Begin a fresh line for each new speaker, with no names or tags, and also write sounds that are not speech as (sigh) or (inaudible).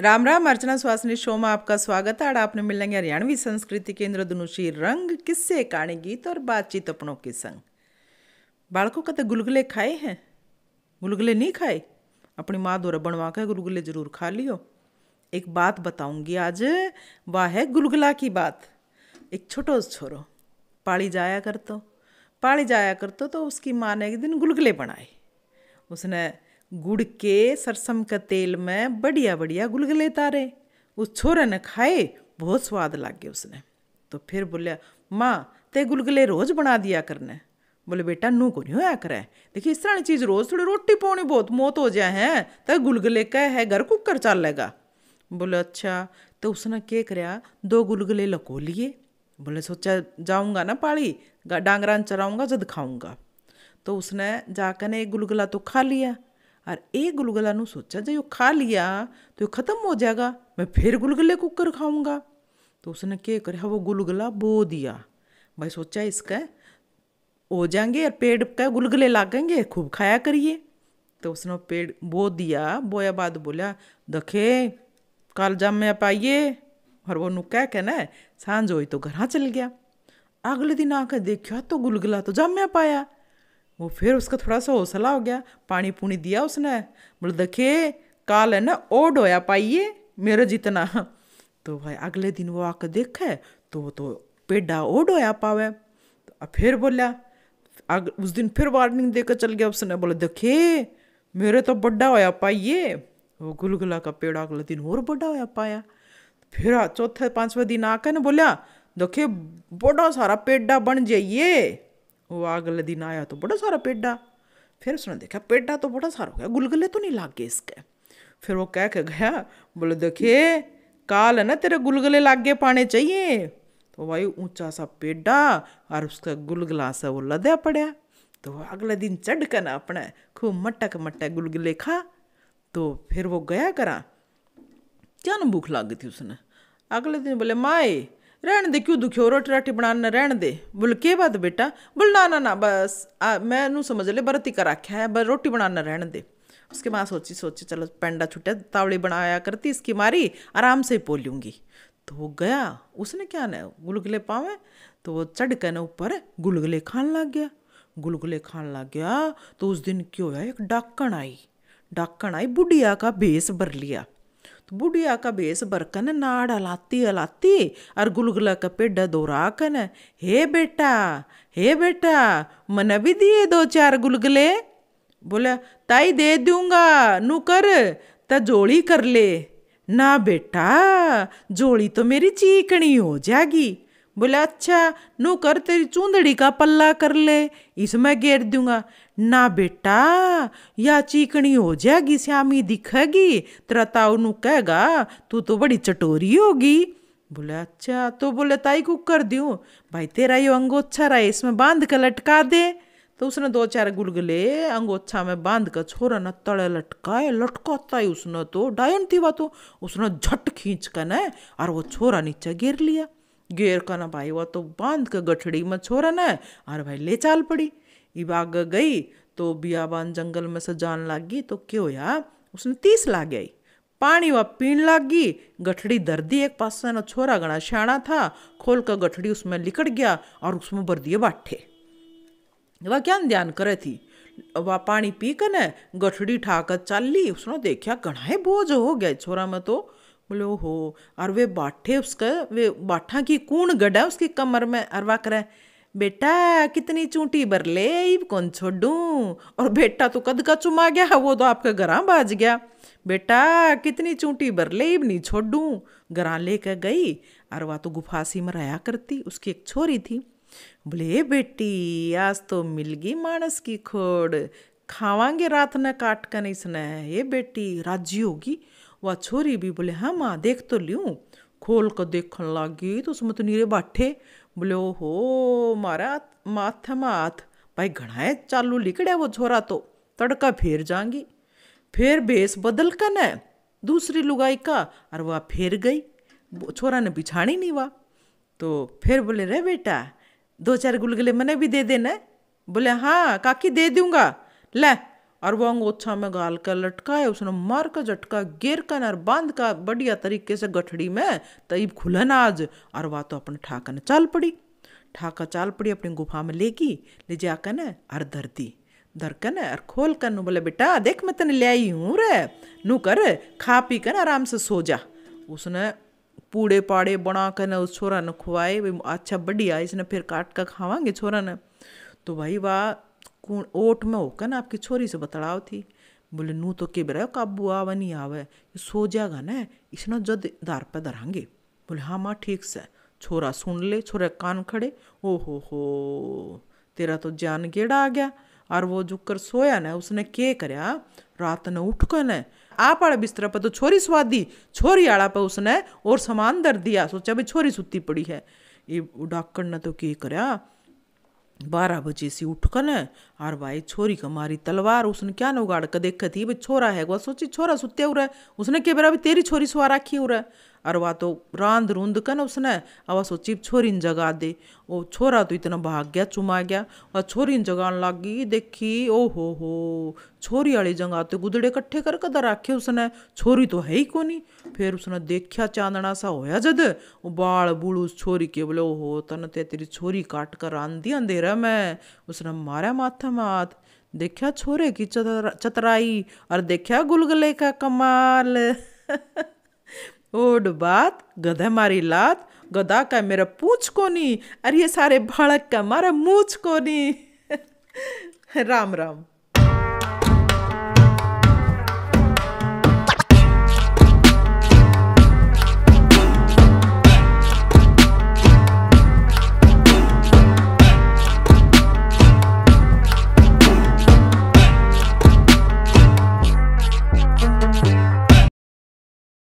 राम राम अर्चना स्वासनी शो में आपका स्वागत है आड़ा आपने मिलेंगे हरियाणवी संस्कृति केंद्र धनुषी रंग किस्से कहानी गीत और बातचीत अपनों के संग बालकों का तो गुलगुले खाए हैं गुलगुले नहीं खाए अपनी माँ द्वारा बनवा के गुलगुले जरूर खा लियो एक बात बताऊंगी आज वह है गुलगुला की बात एक छोटो छोरो पाड़ी जाया कर तो पाड़ी जाया कर तो उसकी माँ ने एक दिन गुलगुले बनाए उसने गुड़ के सरसम का तेल में बढ़िया बढ़िया गुलगुले तारे उस छोरे ने खाए बहुत स्वाद लग गया उसने तो फिर बोलिया माँ ते गुलगुले रोज़ बना दिया करने बोले बेटा नू को नहीं होया करे देखिए इस तरह की चीज़ रोज़ थोड़ी रोटी पानी बहुत मौत हो जाए हैं तो गुलगुले का है घर कुकर चल लेगा बोले अच्छा तो उसने के कराया दो गुलगुले लको लिए बोले सोचा जाऊंगा ना पाली डांगरान चराऊंगा जद खाऊंगा तो उसने जाकर ने एक गुलगुला तो खा लिया और एक गुलगुला नु सोचा जो खा लिया तो ख़त्म हो जाएगा मैं फिर गुलगुले कुकर खाऊंगा तो उसने क्या कर हाँ, वो गुलगुला बो दिया भाई सोचा इसका हो जाएंगे और पेड़ का गुलगुले लागेंगे खूब खाया करिए तो उसने पेड़ बो दिया बोया बाद बोला दखे कल जाम में आप आइए और वो नु कह कहना ना सांझ हो तो घर हाँ चल गया अगले दिन आकर देखा हाँ, तो गुलगुला तो जाम में पाया वो फिर उसका थोड़ा सा हौसला हो गया पानी पुनी दिया उसने बोले देखिए काल है ना ओ डोया पाइए मेरा जितना तो भाई अगले दिन वो आकर देखे तो वो तो पेडा ओ डोया पावे तो फिर बोलिया उस दिन फिर वार्निंग देकर चल गया उसने बोले देखे मेरे तो बड्डा होया पाइए वो गुलगुला का पेड़ अगले दिन और बड़ा होया पाया फिर चौथे पांचवें दिन आकर ना बोलिया देखे बड़ा सारा पेडा बन जाइए वो अगले दिन आया तो बड़ा सारा पेड़ा फिर उसने देखा पेड़ा तो बड़ा सारा हो गया गुलगुले तो नहीं लाग गए इसके फिर वो कह के गया बोले देखिए काल है ना तेरे गुलगुले लागे पाने चाहिए तो भाई ऊंचा सा पेड़ा और उसका गुलगुला सा वो लद्या पड़ा तो अगले दिन चढ़ कर ना अपने खूब मटक मटक गुलगुले खा तो फिर वो गया करा क्या ना भूख लग गई थी उसने अगले दिन बोले माए रहन दे क्यों दुखियो रोटी राटी बनाना रहन दे बोल के बात बेटा बोल ना ना ना बस आ, मैं समझ ले बरती कर रखा है बस रोटी बनाना रहन दे उसके माँ सोची सोची चलो पेंडा छुटे तावड़ी बनाया करती इसकी मारी आराम से पो लूँगी तो वो गया उसने क्या ना गुलगुले पावे तो वो चढ़ ना ऊपर गुलगुले खान लग गया गुलगुले खान लग गया तो उस दिन क्यों होया एक डाकण आई डाकण आई बुढ़िया का भेस भर लिया बुढ़िया का बेस बरकन नाड़ अलाती अलाती और गुलगुला का पेडा दोहरा कन हे बेटा हे बेटा मन भी दिए दो चार गुलगुले बोला ताई दे दूंगा नू कर ता जोड़ी कर ले ना बेटा जोड़ी तो मेरी चीकनी हो जाएगी बोला अच्छा नू कर तेरी चूंदड़ी का पल्ला कर ले इसमें गेर दूंगा ना बेटा या चीकनी हो जाएगी स्यामी दिखेगी तेरा ਤਾਉ ਨੂੰ ਕਹੇਗਾ तो बड़ी चटोरी होगी बोले अच्छा तो बोले ताई को कर दियो भाई तेरा ये अंगोच्छा रहा है इसमें बांध कर लटका दे तो उसने दो चार गुलगुले अंगोच्छा में बांध कर छोरा न तड़े लटकाए लटकाता ही उसने तो डायन थी वह तो उसने झट खींच कर न और वो छोरा नीचे गिर लिया गिर कर ना भाई वह तो बांध कर गठड़ी में छोरा न और भाई ले चाल पड़ी बाग गई तो बियाबान जंगल में से जान गई तो क्यों या उसने तीस लाग गई पानी वह पीण लागी गठड़ी दर्दी एक पास से ना छोरा गणा श्याणा था खोल कर गठड़ी उसमें लिकट गया और उसमें भर दिए बाठे वह क्या ध्यान करे थी वह पानी पी कर न गठड़ी ठाकर चल ली उसने देखा घना ही बोझ हो गया छोरा में तो बोले हो और वे बाठे उसका वे बाठा की कूण गड़ा उसकी कमर में अरवा करे बेटा कितनी चूंटी भर ले इब कौन छोड़ू और बेटा तो कद का चुमा गया वो तो आपके घर बाज गया बेटा कितनी चूंटी भर ले इब नहीं छोड़ू घरा लेकर गई और वह तो गुफासी में रहा करती उसकी एक छोरी थी बोले बेटी आज तो मिल गई मानस की खोड़ खावांगे रात न काट कर इसने ये बेटी राजी होगी वह छोरी भी बोले हाँ माँ देख तो लियूँ खोल कर देखने लगी तो उसमें तो नीरे बाठे बोले मारा माथ મારા માથામાં હાથ ભાઈ चालू लिकड़े वो छोरा तो तड़का फेर जाऊंगी फिर भेस बदल कर न दूसरी लुगाई का और वह फेर गई छोरा ने बिछाणी नहीं वाह तो फिर बोले रे बेटा दो चार गुलगुले मैंने भी दे देना बोले हाँ काकी दे दूंगा ले अंग ओछा में घाल कर लटकाए उसने मार का झटका गिर कर और बांध का बढ़िया तरीके से गठड़ी में तईब खुलन आज और वह तो अपने ठाकन चाल पड़ी ठाका चाल पड़ी अपनी गुफा में लेगी ले जा कर अर धर दी धर कर और खोल कर नू बोले बेटा देख मैं तेने ले आई हूँ रे नू कर खा पी कर आराम से सो जा उसने पूड़े पाड़े बना कर न उस छोरा ने खुआए अच्छा बढ़िया इसने फिर काट कर खावांगे छोरा ने तो भाई वाह कूण ओट में होकर ना आपकी छोरी से बतड़ाव थी बोले नू तो के रहे काबू आवा नहीं आवे सो जाएगा ना इसने जद दार पर धरेंगे बोले हाँ माँ ठीक से छोरा सुन ले छोरे कान खड़े ओ हो हो तेरा तो जान गेड़ा आ गया और वो जुकर सोया ना उसने के करया रात ने उठ कर ना आप आड़ा बिस्तर पर तो छोरी सुवा दी छोरी आड़ा पर उसने और सामान दर दिया सोचा भाई छोरी सुती पड़ी है ये डॉक्टर ने तो के करया बारह बजे से उठ कर ना और भाई छोरी का मारी तलवार उसने क्या ना उगाड़ कर देखा थी भाई छोरा है वह सोची छोरा सुत्या हो उसने के बेरा भी तेरी छोरी सुहा राखी हो रहा और वह तो रांद रूंद कर ना उसने अब वह सोची छोरी ने जगा दे वो छोरा तो इतना भाग गया चुमा गया और छोरी ने जगान लग गई देखी ओ हो हो छोरी वाली जगह तो गुदड़े कट्ठे कर कदर रखे उसने छोरी तो है ही कोनी फिर उसने देखा चांदना सा होया जद वो बाल बूल उस छोरी के बोले ओ हो तन ते तेरी छोरी काट कर आंधी अंधेरा मैं उसने मारा माथा समात देखा छोरे की चतराई और देखा गुलगले का कमाल (laughs) ओड बात गधे मारी लात गधा का मेरा पूछ कोनी अरे ये सारे भड़क का मारा मूछ कोनी (laughs) राम राम